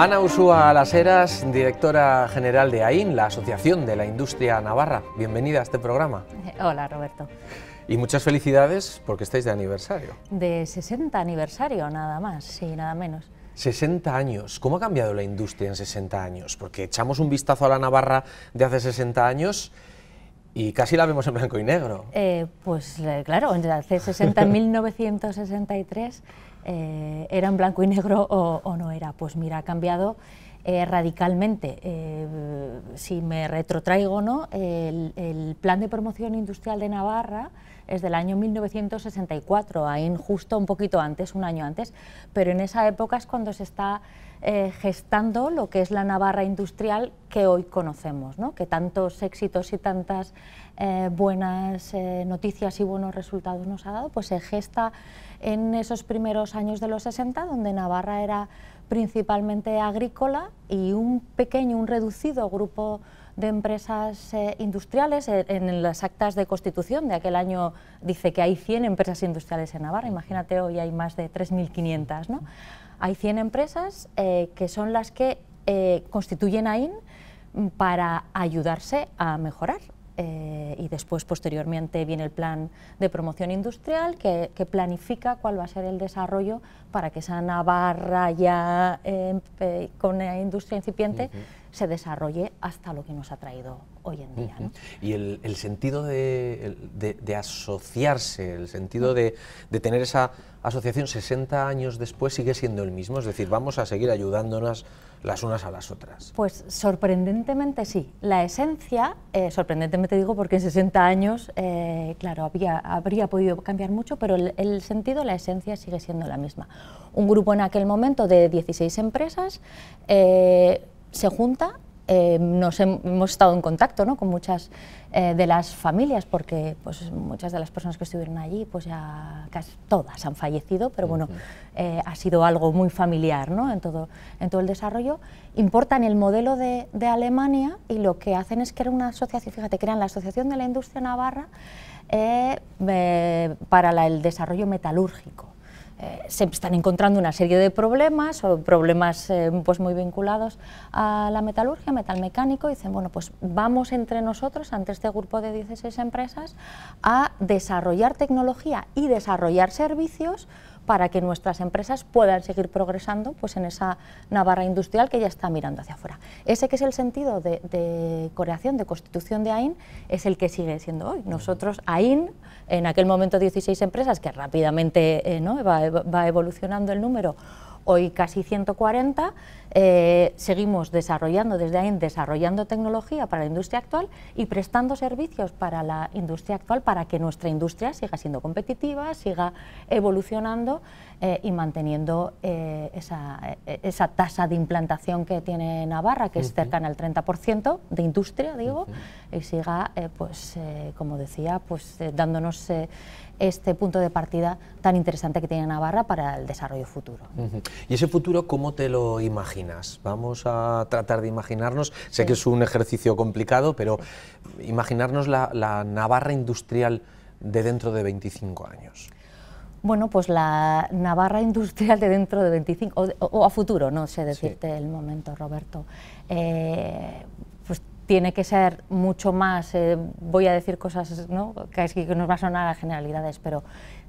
Ana Usúa Alaseras, directora general de AIN, la Asociación de la Industria Navarra. Bienvenida a este programa. Hola, Roberto. Y muchas felicidades porque estáis de aniversario. De 60 aniversario, nada más, sí, nada menos. 60 años. ¿Cómo ha cambiado la industria en 60 años? Porque echamos un vistazo a la Navarra de hace 60 años y casi la vemos en blanco y negro. Eh, pues eh, claro, hace 60, 1963 eh, era en blanco y negro o, no era. Pues mira, ha cambiado radicalmente. si me retrotraigo, ¿no? el plan de promoción industrial de Navarra es del año 1964, ahí justo un poquito antes, un año antes, pero en esa época es cuando se está eh, gestando lo que es la Navarra industrial que hoy conocemos, ¿no? que tantos éxitos y tantas eh, buenas eh, noticias y buenos resultados nos ha dado, pues se gesta en esos primeros años de los 60, donde Navarra era principalmente agrícola y un pequeño, un reducido grupo de empresas eh, industriales. Eh, en, las actas de constitución de aquel año dice que hay 100 empresas industriales en Navarra, imagínate hoy hay más de 3.500. ¿no? Hay 100 empresas eh, que son las que constituyen AIN para ayudarse a mejorar. y después, posteriormente, viene el plan de promoción industrial que, planifica cuál va a ser el desarrollo para que esa Navarra ya con industria incipiente se desarrolle hasta lo que nos ha traído hoy en día. Y el, sentido de, asociarse, el sentido de, tener esa asociación 60 años después sigue siendo el mismo, es decir, vamos a seguir ayudándonos las unas a las otras. Pues sorprendentemente sí. La esencia, eh, sorprendentemente digo porque en 60 años, eh, claro, había, habría podido cambiar mucho, pero el, sentido, la esencia sigue siendo la misma. Un grupo en aquel momento de 16 empresas, eh, se junta, eh, nos hemos estado en contacto ¿no? con muchas eh, de las familias, porque pues, muchas de las personas que estuvieron allí, pues ya casi todas han fallecido, pero bueno, eh, ha sido algo muy familiar ¿no? en, todo, en todo el desarrollo. Importan el modelo de, Alemania y lo que hacen es crear una asociación, fíjate, crean la Asociación de la Industria Navarra para el Desarrollo Metalúrgico. Eh, se están encontrando una serie de problemas o problemas eh, pues muy vinculados a la metalurgia, metalmecánico, y dicen, bueno, pues vamos entre nosotros, ante este grupo de 16 empresas, a desarrollar tecnología y desarrollar servicios para que nuestras empresas puedan seguir progresando pues, en esa Navarra industrial que ya está mirando hacia afuera. Ese que es el sentido de, creación, de constitución de AIN, es el que sigue siendo hoy. Nosotros, AIN, en aquel momento 16 empresas, que rápidamente eh, ¿no? va evolucionando el número, hoy casi 140. Eh, seguimos desarrollando, desde ahí desarrollando tecnología para la industria actual y prestando servicios para la industria actual para que nuestra industria siga siendo competitiva, siga evolucionando eh, y manteniendo eh, esa, tasa de implantación que tiene Navarra, que es cercana al 30% de industria, digo, y siga, pues, como decía, pues dándonos este punto de partida tan interesante que tiene Navarra para el desarrollo futuro. ¿Y ese futuro cómo te lo imaginas? Vamos a tratar de imaginarnos, sé que es un ejercicio complicado, pero imaginarnos la, Navarra industrial de dentro de 25 años. Bueno, pues la Navarra industrial de dentro de 25, o, a futuro, no sé decirte el momento, Roberto. Eh, tiene que ser mucho más, eh, voy a decir cosas que, nos va a sonar a generalidades, pero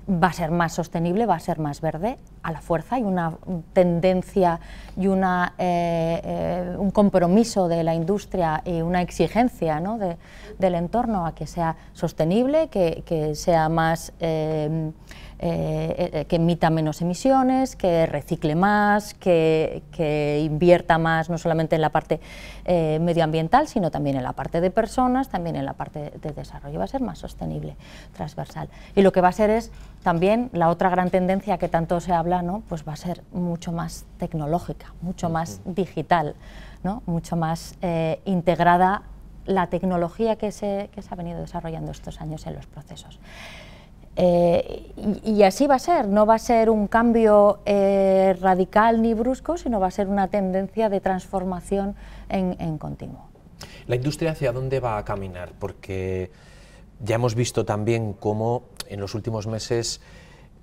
va a ser más sostenible, va a ser más verde a la fuerza, hay una tendencia y una, eh, eh, un compromiso de la industria y una exigencia del entorno a que sea sostenible, que, sea más... Eh, eh, que emita menos emisiones, que recicle más, que, invierta más no solamente en la parte eh, medioambiental, sino también en la parte de personas, también en la parte de desarrollo. Va a ser más sostenible, transversal. Y lo que va a ser es también la otra gran tendencia que tanto se habla, ¿no? pues va a ser mucho más tecnológica, mucho más digital, ¿no? mucho más integrada la tecnología que se, que se ha venido desarrollando estos años en los procesos. Eh, y, así va a ser, no va a ser un cambio eh, radical ni brusco, sino va a ser una tendencia de transformación en, continuo. ¿La industria hacia dónde va a caminar? Porque ya hemos visto también cómo en los últimos meses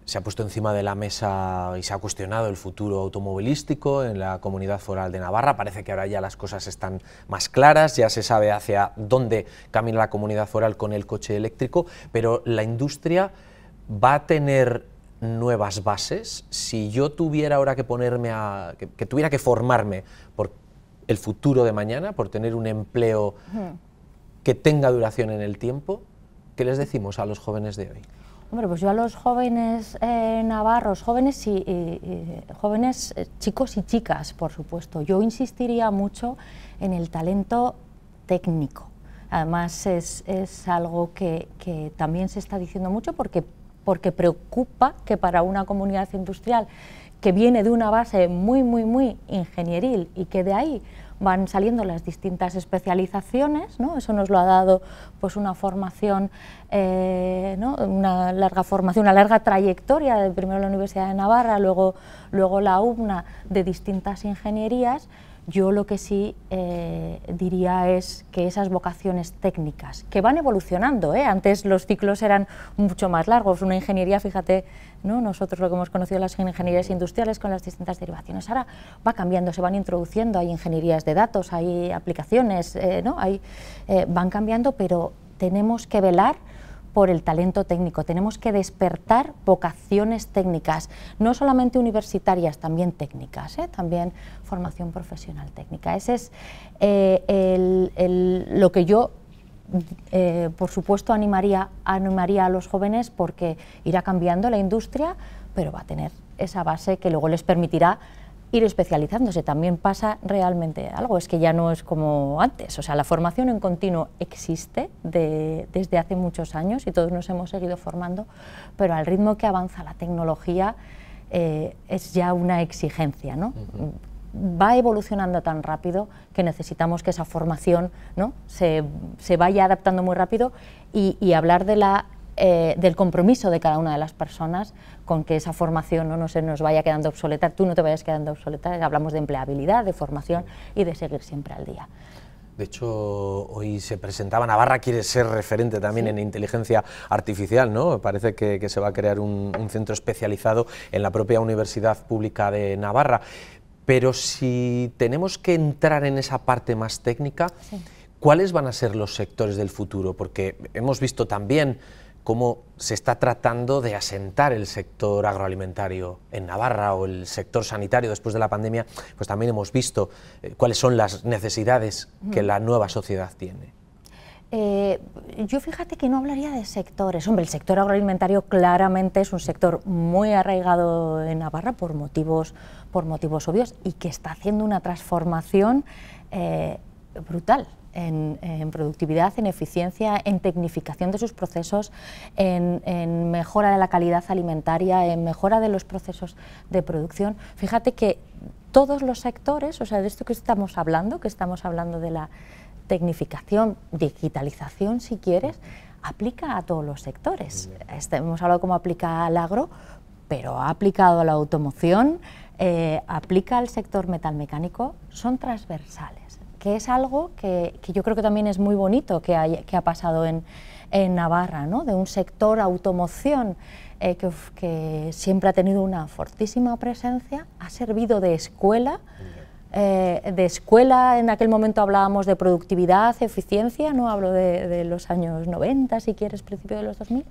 se ha puesto encima de la mesa y se ha cuestionado el futuro automovilístico en la comunidad foral de Navarra. Parece que ahora ya las cosas están más claras, ya se sabe hacia dónde camina la comunidad foral con el coche eléctrico, pero la industria va a tener nuevas bases. Si yo tuviera ahora que ponerme a. que, tuviera que formarme por el futuro de mañana, por tener un empleo que tenga duración en el tiempo, ¿qué les decimos a los jóvenes de hoy? pues yo a los jóvenes eh, navarros, jóvenes y, jóvenes eh, chicos y chicas, por supuesto, yo insistiría mucho en el talento técnico. Además es, algo que, también se está diciendo mucho porque, porque preocupa que para una comunidad industrial que viene de una base muy, muy, muy ingenieril y que de ahí van saliendo las distintas especializaciones, eso nos lo ha dado pues, una formación, eh, una larga formación, una larga trayectoria, de primero la Universidad de Navarra, luego, luego la UMNA, de distintas ingenierías, yo lo que sí eh, diría es que esas vocaciones técnicas, que van evolucionando, ¿eh? antes los ciclos eran mucho más largos, una ingeniería, fíjate, ¿no? nosotros lo que hemos conocido las ingenierías industriales con las distintas derivaciones, ahora va cambiando, se van introduciendo, hay ingenierías de datos, hay aplicaciones, eh, ¿no? hay, van cambiando, pero tenemos que velar por el talento técnico, tenemos que despertar vocaciones técnicas, no solamente universitarias, también técnicas, ¿eh? también formación profesional técnica. Ese es eh, lo que yo eh, por supuesto animaría, animaría a los jóvenes porque irá cambiando la industria, pero va a tener esa base que luego les permitirá ir especializándose. También pasa realmente algo, es que ya no es como antes. O sea, la formación en continuo existe desde hace muchos años y todos nos hemos seguido formando, pero al ritmo que avanza la tecnología eh, es ya una exigencia, ¿no? va evolucionando tan rápido que necesitamos que esa formación ¿no? se, se vaya adaptando muy rápido y hablar de la eh, del compromiso de cada una de las personas con que esa formación no, se nos vaya quedando obsoleta, tú no te vayas quedando obsoleta, hablamos de empleabilidad, de formación y de seguir siempre al día. De hecho, hoy se presentaba Navarra, quiere ser referente también en inteligencia artificial, ¿no? Parece que, se va a crear un, centro especializado en la propia Universidad Pública de Navarra. Pero si tenemos que entrar en esa parte más técnica, ¿cuáles van a ser los sectores del futuro? Porque hemos visto también cómo se está tratando de asentar el sector agroalimentario en Navarra o el sector sanitario después de la pandemia, pues también hemos visto eh, cuáles son las necesidades que la nueva sociedad tiene. Eh, yo fíjate que no hablaría de sectores. Hombre, el sector agroalimentario claramente es un sector muy arraigado en Navarra por motivos, por motivos obvios y que está haciendo una transformación eh, brutal en, productividad, en eficiencia, en tecnificación de sus procesos, en, mejora de la calidad alimentaria, en mejora de los procesos de producción. Fíjate que todos los sectores, o sea, de esto que estamos hablando, que estamos hablando de la tecnificación, digitalización si quieres, aplica a todos los sectores. Este, hemos hablado cómo aplica al agro, pero ha aplicado a la automoción, eh, aplica al sector metalmecánico, son transversales que es algo que, yo creo que también es muy bonito que, ha pasado en, Navarra, de un sector automoción eh, que, siempre ha tenido una fortísima presencia, ha servido de escuela. Eh, de escuela, en aquel momento hablábamos de productividad, eficiencia, no hablo de, los años 90, si quieres, principio de los 2000,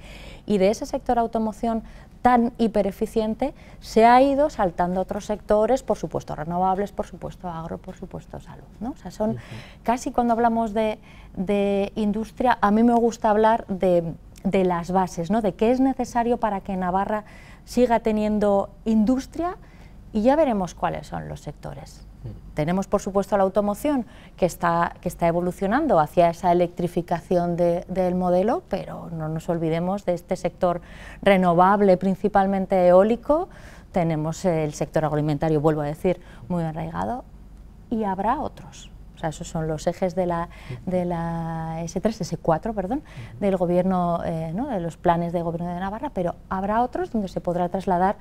y de ese sector automoción tan hipereficiente, se ha ido saltando otros sectores, por supuesto renovables, por supuesto agro, por supuesto salud. O sea, son casi cuando hablamos de, industria, a mí me gusta hablar de, de las bases, ¿no? de qué es necesario para que Navarra siga teniendo industria y ya veremos cuáles son los sectores. Tenemos, por supuesto, la automoción que está, que está evolucionando hacia esa electrificación del modelo, pero no nos olvidemos de este sector renovable, principalmente eólico. Tenemos el sector agroalimentario, vuelvo a decir, muy arraigado, y habrá otros. sea, esos son los ejes de la, S3, S4, perdón, del gobierno, eh, de los planes de gobierno de Navarra, pero habrá otros donde se podrá trasladar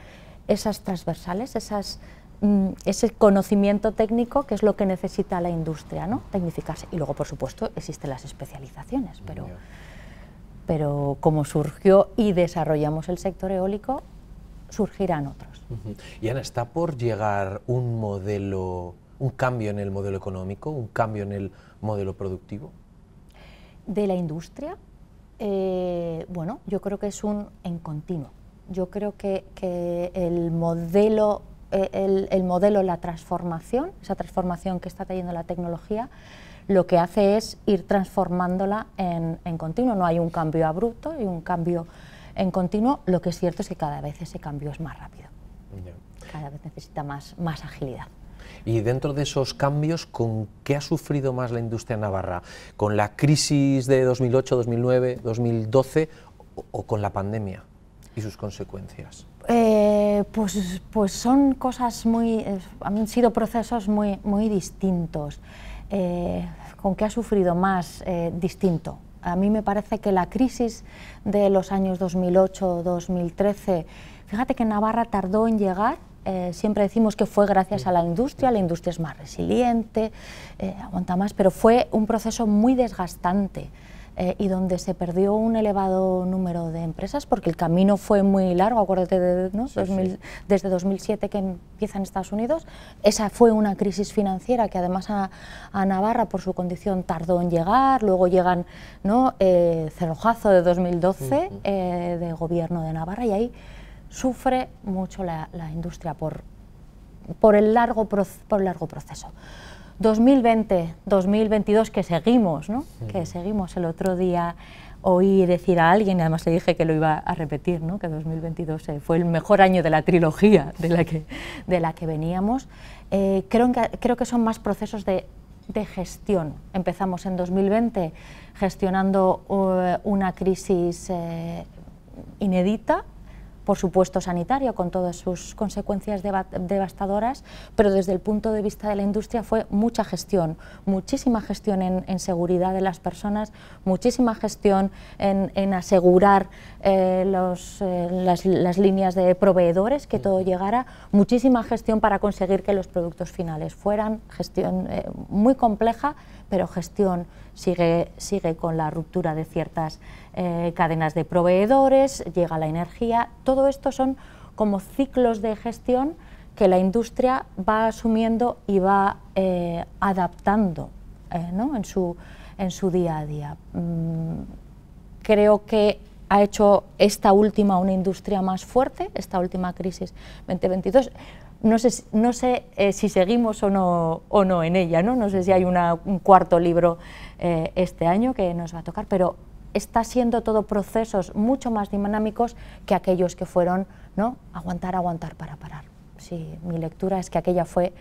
esas transversales, esas Mm, ese conocimiento técnico que es lo que necesita la industria, ¿no? Tecnificarse. Y luego, por supuesto, existen las especializaciones, pero, pero como surgió y desarrollamos el sector eólico, surgirán otros. Y Ana, ¿está por llegar un modelo, un cambio en el modelo económico, un cambio en el modelo productivo? De la industria, eh, bueno, yo creo que es un en continuo. Yo creo que, que el modelo eh, el, modelo, la transformación, esa transformación que está trayendo la tecnología, lo que hace es ir transformándola en, continuo. No hay un cambio abrupto, hay un cambio en continuo. Lo que es cierto es que cada vez ese cambio es más rápido. Cada vez necesita más, agilidad. Y dentro de esos cambios, ¿con qué ha sufrido más la industria navarra? ¿Con la crisis de 2008, 2009, 2012 o con la pandemia y sus consecuencias? Eh, pues, pues son cosas muy, han sido procesos muy, muy distintos. Eh, ¿Con qué ha sufrido más? Eh, distinto. A mí me parece que la crisis de los años 2008-2013, fíjate que Navarra tardó en llegar, siempre decimos que fue gracias a la industria, la industria es más resiliente, aguanta más, pero fue un proceso muy desgastante. Eh, y donde se perdió un elevado número de empresas porque el camino fue muy largo, acuérdate, desde 2007 que empieza en Estados Unidos. Esa fue una crisis financiera que además a, Navarra por su condición tardó en llegar, luego llegan ¿no? Eh, cerrojazo de 2012 eh, de gobierno de Navarra y ahí sufre mucho la, industria por, por, por el largo proceso. 2020, 2022, que seguimos, ¿no? Que seguimos el otro día oí decir a alguien, y además le dije que lo iba a repetir, ¿no? que 2022 eh, fue el mejor año de la trilogía de la que, de la que veníamos, eh, creo, que, son más procesos de, gestión. Empezamos en 2020 gestionando eh, una crisis inédita, por supuesto sanitario, con todas sus consecuencias devastadoras, pero desde el punto de vista de la industria fue mucha gestión, muchísima gestión en, seguridad de las personas, muchísima gestión en, asegurar eh, eh, las, líneas de proveedores, que todo llegara, muchísima gestión para conseguir que los productos finales fueran, gestión eh, muy compleja, pero gestión sigue, sigue con la ruptura de ciertas eh, cadenas de proveedores, llega la energía, todo esto son como ciclos de gestión que la industria va asumiendo y va eh, adaptando eh, en, su, en su día a día. Mm, creo que ha hecho esta última una industria más fuerte, esta última crisis 2022. No sé, no sé si seguimos o no, o no en ella, ¿no? no sé si hay un cuarto libro este año que nos va a tocar, pero está siendo todo procesos mucho más dinámicos que aquellos que fueron ¿no? aguantar, aguantar para parar. Sí, mi lectura es que aquella fue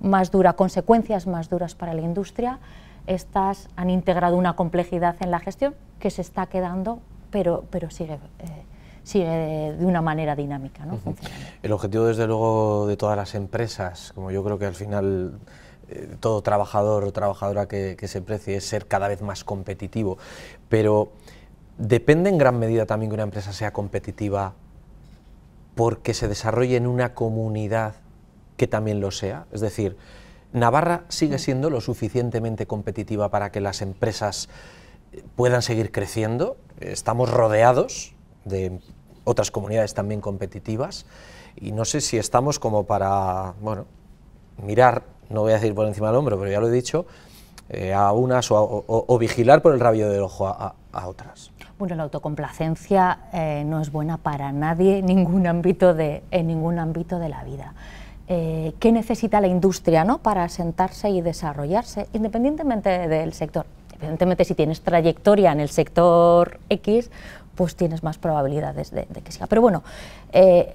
más dura, consecuencias más duras para la industria. Estas han integrado una complejidad en la gestión que se está quedando, pero, pero sigue. Eh, sigue de, una manera dinámica. El objetivo, desde luego, de todas las empresas, como yo creo que al final eh, todo trabajador o trabajadora que, que se precie es ser cada vez más competitivo, pero depende en gran medida también que una empresa sea competitiva porque se desarrolle en una comunidad que también lo sea. Es decir, Navarra sigue mm. siendo lo suficientemente competitiva para que las empresas eh, puedan seguir creciendo. Estamos rodeados de otras comunidades también competitivas y no sé si estamos como para, bueno, mirar no voy a decir por encima del hombro, pero ya lo he dicho, eh, a unas o, vigilar por el rabio del ojo a, otras. Bueno, la autocomplacencia eh, no es buena para nadie en ningún ámbito de, en ningún ámbito de la vida. Eh, ¿Qué necesita la industria ¿no? para sentarse y desarrollarse, independientemente del sector? Evidentemente, si tienes trayectoria en el sector X, pues tienes más probabilidades de, de que siga. Pero bueno,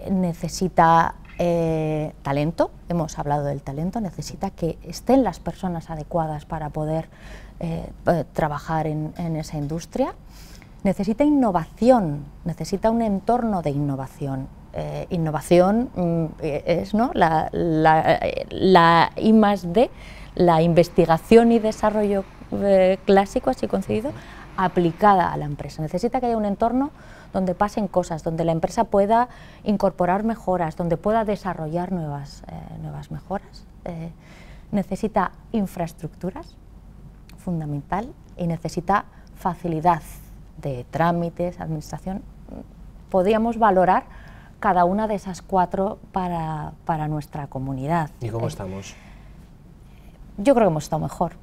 necesita eh, talento, hemos hablado del talento, necesita que estén las personas adecuadas para poder eh, eh, trabajar en, esa industria. Necesita innovación, necesita un entorno de innovación. innovación mm, es ¿no? la, la I más D, la investigación y desarrollo clásico, así concedido, aplicada a la empresa. Necesita que haya un entorno donde pasen cosas, donde la empresa pueda incorporar mejoras, donde pueda desarrollar nuevas, eh, nuevas mejoras. Eh, necesita infraestructuras, fundamental, y necesita facilidad de trámites, administración. Podríamos valorar cada una de esas cuatro para, nuestra comunidad. ¿Y cómo eh, estamos? Yo creo que hemos estado mejor.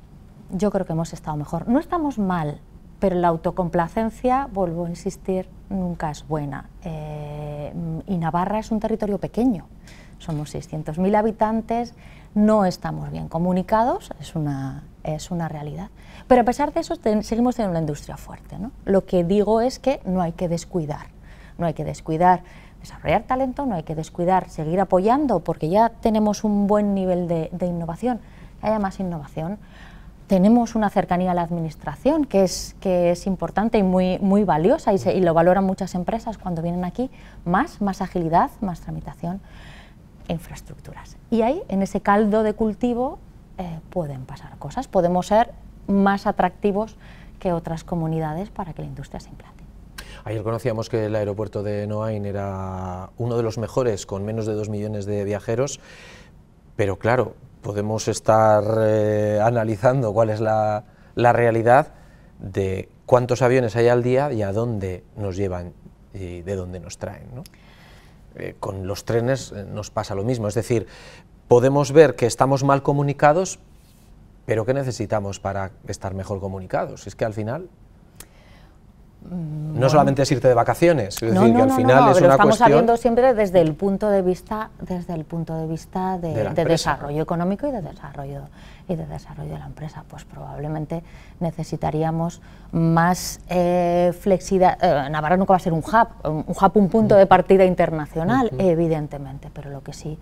Yo creo que hemos estado mejor. No estamos mal, pero la autocomplacencia, vuelvo a insistir, nunca es buena. Eh, y Navarra es un territorio pequeño, somos 600.000 habitantes, no estamos bien comunicados, es una, es una realidad. Pero a pesar de eso, seguimos teniendo una industria fuerte. ¿no? Lo que digo es que no hay que descuidar, no hay que descuidar desarrollar talento, no hay que descuidar, seguir apoyando, porque ya tenemos un buen nivel de, de innovación, que más innovación tenemos una cercanía a la administración que es, que es importante y muy, muy valiosa y, lo valoran muchas empresas cuando vienen aquí, más, más agilidad, más tramitación, infraestructuras. Y ahí, en ese caldo de cultivo, eh, pueden pasar cosas, podemos ser más atractivos que otras comunidades para que la industria se implante. Ayer conocíamos que el aeropuerto de Noain era uno de los mejores, con menos de dos millones de viajeros, pero claro, podemos estar eh, analizando cuál es la, realidad de cuántos aviones hay al día y a dónde nos llevan y de dónde nos traen. Eh, con los trenes eh, nos pasa lo mismo, es decir, podemos ver que estamos mal comunicados, pero ¿qué necesitamos para estar mejor comunicados? Es que al final Mm, no, solamente es irte de vacaciones, al final es estamos hablando siempre desde el punto de vista, desde el punto de vista de, desarrollo económico y de desarrollo y de desarrollo de la empresa, pues probablemente necesitaríamos más eh, flexibilidad. Eh, Navarra nunca va a ser un hub, un hub, un punto de partida internacional, evidentemente, pero lo que sí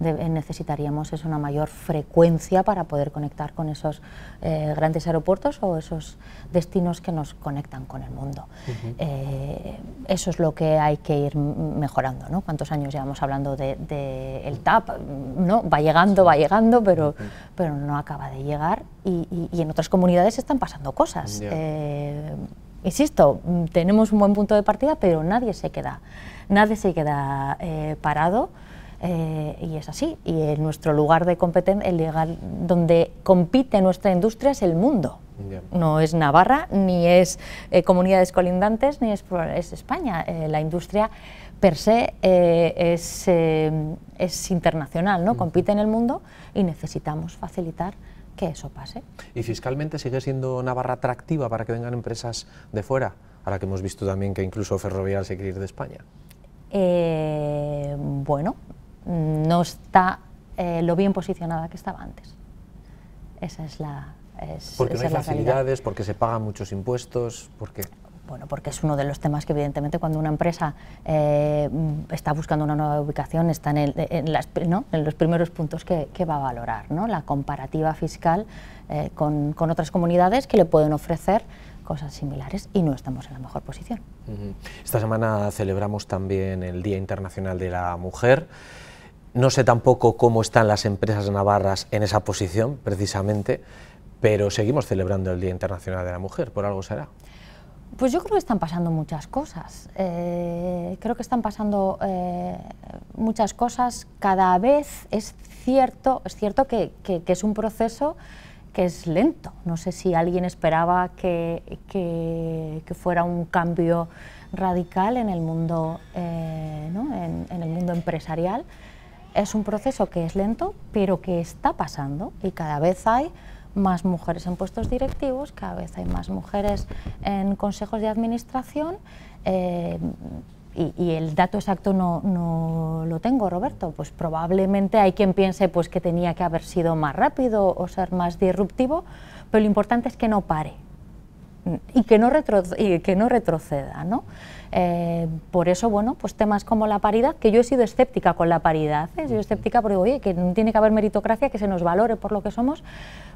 necesitaríamos es una mayor frecuencia para poder conectar con esos eh, grandes aeropuertos o esos destinos que nos conectan con el mundo. Eh, eso es lo que hay que ir mejorando, ¿no? ¿Cuántos años llevamos hablando del de, el TAP? ¿no? Va llegando, va llegando, pero, pero no acaba de llegar y, en otras comunidades están pasando cosas. Eh, insisto, tenemos un buen punto de partida, pero nadie se queda, nadie se queda parado. Eh, y es así. Y en nuestro lugar de competencia, legal donde compite nuestra industria es el mundo. No es Navarra, ni es eh, comunidades colindantes, ni es, España. Eh, la industria per se es, internacional, ¿no? Compite en el mundo y necesitamos facilitar que eso pase. ¿Y fiscalmente sigue siendo Navarra atractiva para que vengan empresas de fuera? Ahora que hemos visto también que incluso Ferrovial se quiere ir de España. bueno, no está eh, lo bien posicionada que estaba antes. Esa es la... Es, porque no hay facilidades, porque se pagan muchos impuestos, porque... Bueno, porque es uno de los temas que evidentemente cuando una empresa eh, está buscando una nueva ubicación está en, los primeros puntos que, va a valorar, ¿no? la comparativa fiscal eh, con, con otras comunidades que le pueden ofrecer cosas similares y no estamos en la mejor posición. Esta semana celebramos también el Día Internacional de la Mujer. No sé tampoco cómo están las empresas navarras en esa posición, precisamente, pero seguimos celebrando el Día Internacional de la Mujer, por algo será. Pues yo creo que están pasando muchas cosas. Eh, creo que están pasando eh, muchas cosas. Cada vez es cierto, es cierto que, es un proceso que es lento. No sé si alguien esperaba que, fuera un cambio radical en el mundo, eh, en el mundo empresarial es un proceso que es lento, pero que está pasando y cada vez hay más mujeres en puestos directivos, cada vez hay más mujeres en consejos de administración. Eh, y, el dato exacto no, lo tengo, Roberto. Pues probablemente hay quien piense pues, que tenía que haber sido más rápido o ser más disruptivo, pero lo importante es que no pare, y que no, retro, y que no retroceda. ¿no? Eh, por eso, bueno, pues temas como la paridad, que yo he sido escéptica con la paridad, ¿eh? he sido escéptica porque, oye, que no tiene que haber meritocracia, que se nos valore por lo que somos,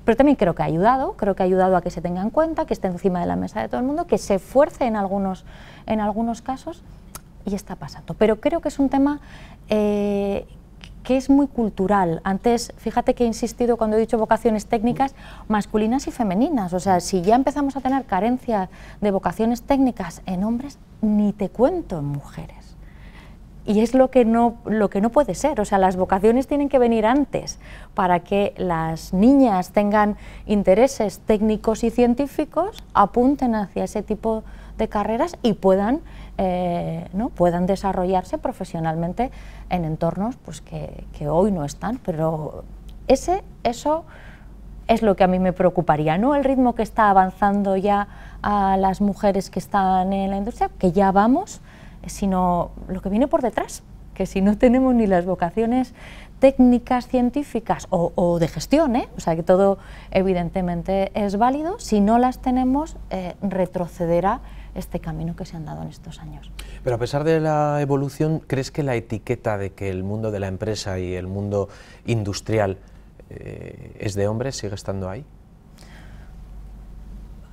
pero también creo que ha ayudado, creo que ha ayudado a que se tenga en cuenta, que esté encima de la mesa de todo el mundo, que se fuerce en algunos, en algunos casos, y está pasando. Pero creo que es un tema eh, que es muy cultural. Antes, fíjate que he insistido cuando he dicho vocaciones técnicas masculinas y femeninas. O sea, si ya empezamos a tener carencia de vocaciones técnicas en hombres, ni te cuento en mujeres. Y es lo que no, lo que no puede ser. O sea, las vocaciones tienen que venir antes para que las niñas tengan intereses técnicos y científicos, apunten hacia ese tipo de carreras y puedan, eh, ¿no? puedan desarrollarse profesionalmente en entornos pues, que, hoy no están. Pero ese, eso es lo que a mí me preocuparía, ¿no? El ritmo que está avanzando ya a las mujeres que están en la industria, que ya vamos, sino lo que viene por detrás, que si no tenemos ni las vocaciones técnicas científicas o, de gestión, ¿eh? o sea que todo evidentemente es válido, si no las tenemos eh, retrocederá este camino que se han dado en estos años. Pero a pesar de la evolución, ¿crees que la etiqueta de que el mundo de la empresa y el mundo industrial eh, es de hombres sigue estando ahí?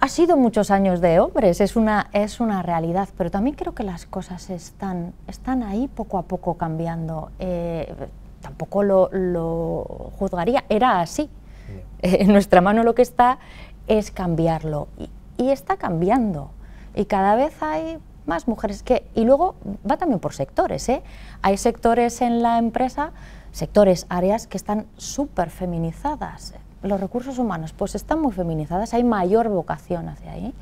ha sido muchos años de hombres, es una, es una realidad, pero también creo que las cosas están, están ahí poco a poco cambiando. Eh, tampoco lo, juzgaría, era así. en nuestra mano lo que está es cambiarlo y está cambiando y cada vez hay más mujeres que... Y luego va también por sectores, ¿eh? Hay sectores en la empresa, sectores, áreas que están súper feminizadas. Los recursos humanos, pues están muy feminizadas, hay mayor vocación hacia ahí.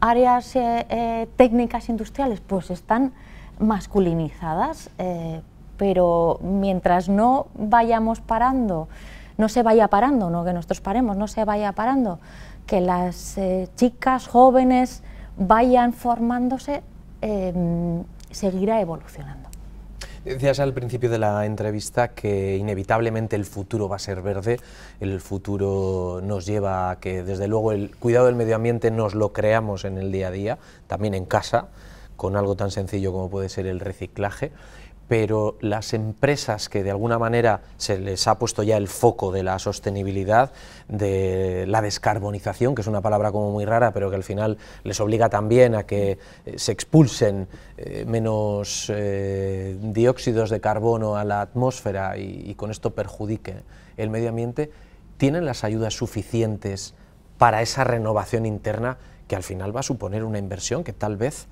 Áreas eh, eh, técnicas industriales, pues están masculinizadas, eh, pero mientras no vayamos parando, no se vaya parando, no que nosotros paremos, no se vaya parando, que las chicas jóvenes vayan formándose, em, seguirá evolucionando. Decías al principio de la entrevista que inevitablemente el futuro va a ser verde, el futuro nos lleva a que desde luego el cuidado del medio ambiente nos lo creamos en el día a día, también en casa, con algo tan sencillo como puede ser el reciclaje pero las empresas que de alguna manera se les ha puesto ya el foco de la sostenibilidad, de la descarbonización, que es una palabra como muy rara, pero que al final les obliga también a que eh, se expulsen eh, menos eh, dióxidos de carbono a la atmósfera y con esto perjudique el medio ambiente, ¿tienen las ayudas suficientes para esa renovación interna que al final va a suponer una inversión que tal vez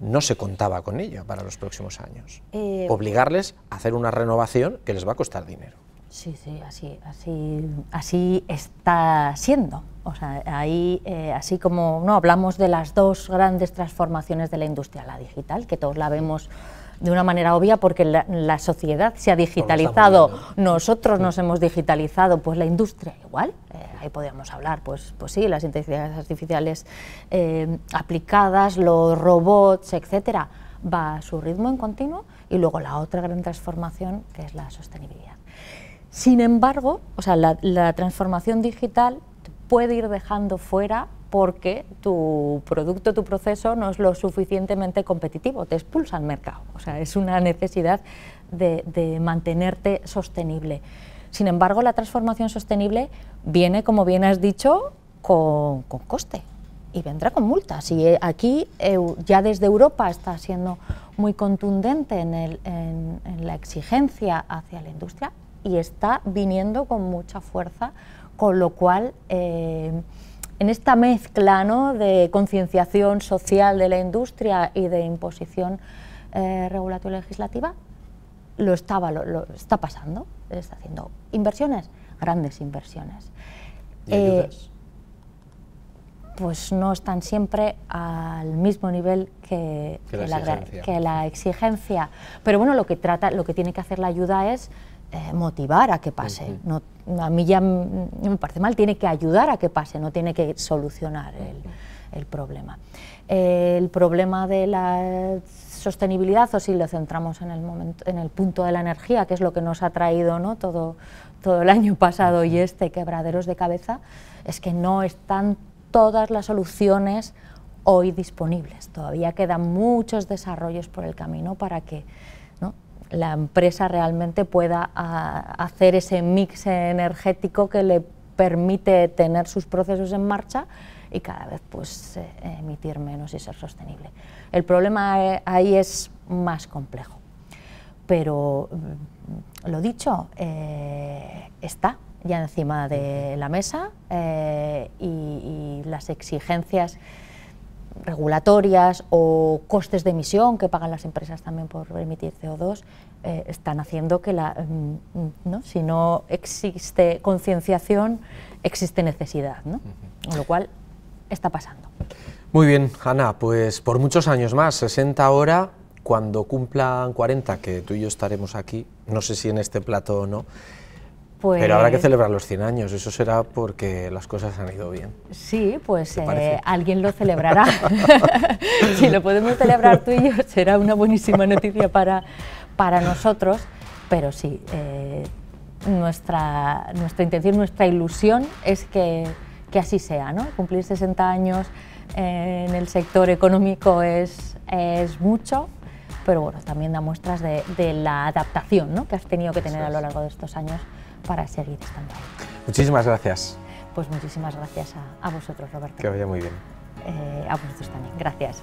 no se contaba con ello para los próximos años. Eh, Obligarles a hacer una renovación que les va a costar dinero. Sí, sí, así, así, así está siendo. O sea, ahí, eh, así como no hablamos de las dos grandes transformaciones de la industria, la digital, que todos la vemos de una manera obvia porque la, sociedad se ha digitalizado, nosotros nos hemos digitalizado, pues la industria igual, eh, ahí podríamos hablar, pues, pues sí, las inteligencias artificiales eh, aplicadas, los robots, etcétera, va a su ritmo en continuo y luego la otra gran transformación que es la sostenibilidad. Sin embargo, o sea, la transformación digital puede ir dejando fuera porque tu producto, tu proceso no es lo suficientemente competitivo, te expulsa al mercado. O sea, es una necesidad de, mantenerte sostenible. Sin embargo, la transformación sostenible viene, como bien has dicho, con, coste y vendrá con multas. Y eh, aquí ya desde Europa está siendo muy contundente en, la exigencia hacia la industria y está viniendo con mucha fuerza, con lo cual... Eh, en esta mezcla ¿no? de concienciación social de la industria y de imposición eh, regulatoria legislativa, lo está, lo, está pasando, está haciendo inversiones, grandes inversiones. Eh, pues no están siempre al mismo nivel que, la que, la exigencia. Pero bueno, lo que trata, lo que tiene que hacer la ayuda es eh, motivar a que pase. No, a mí ya me parece mal, tiene que ayudar a que pase, no tiene que solucionar el, problema. Eh, el problema de la sostenibilidad, o si lo centramos en el, momento, en el punto de la energía, que es lo que nos ha traído ¿no? todo, todo el año pasado y este quebraderos de cabeza, es que no están todas las soluciones hoy disponibles. Todavía quedan muchos desarrollos por el camino para que la empresa realmente pueda ah, hacer ese mix energético que le permite tener sus procesos en marcha y cada vez pues eh, emitir menos y ser sostenible. El problema eh, ahí es más complejo, pero mm, lo dicho, eh, está ya encima de la mesa y las exigencias regulatorias o costes de emisión que pagan las empresas también por emitir CO2 eh, están haciendo que la, mm, mm, ¿no? si no existe concienciación, existe necesidad, ¿no? lo cual está pasando. Muy bien, Ana, pues por muchos años más, 60 ahora, cuando cumplan 40, que tú y yo estaremos aquí, no sé si en este plato o no, pero habrá que pues celebrar los 100 años, eso será porque las cosas han ido bien. Sí, pues eh, alguien lo celebrará. si lo podemos celebrar tú y yo, será una buenísima noticia para, nosotros. Pero sí, eh, nuestra, nuestra intención, nuestra ilusión es que, así sea, ¿no? Cumplir 60 años eh, en el sector económico es, mucho, pero bueno, también da muestras de, la adaptación ¿no? que has tenido que tener a lo largo de estos años para seguir estando ahí. Muchísimas gracias. Pues muchísimas gracias a, vosotros, Roberto. Que vaya muy bien. Eh, a vosotros también. Gracias.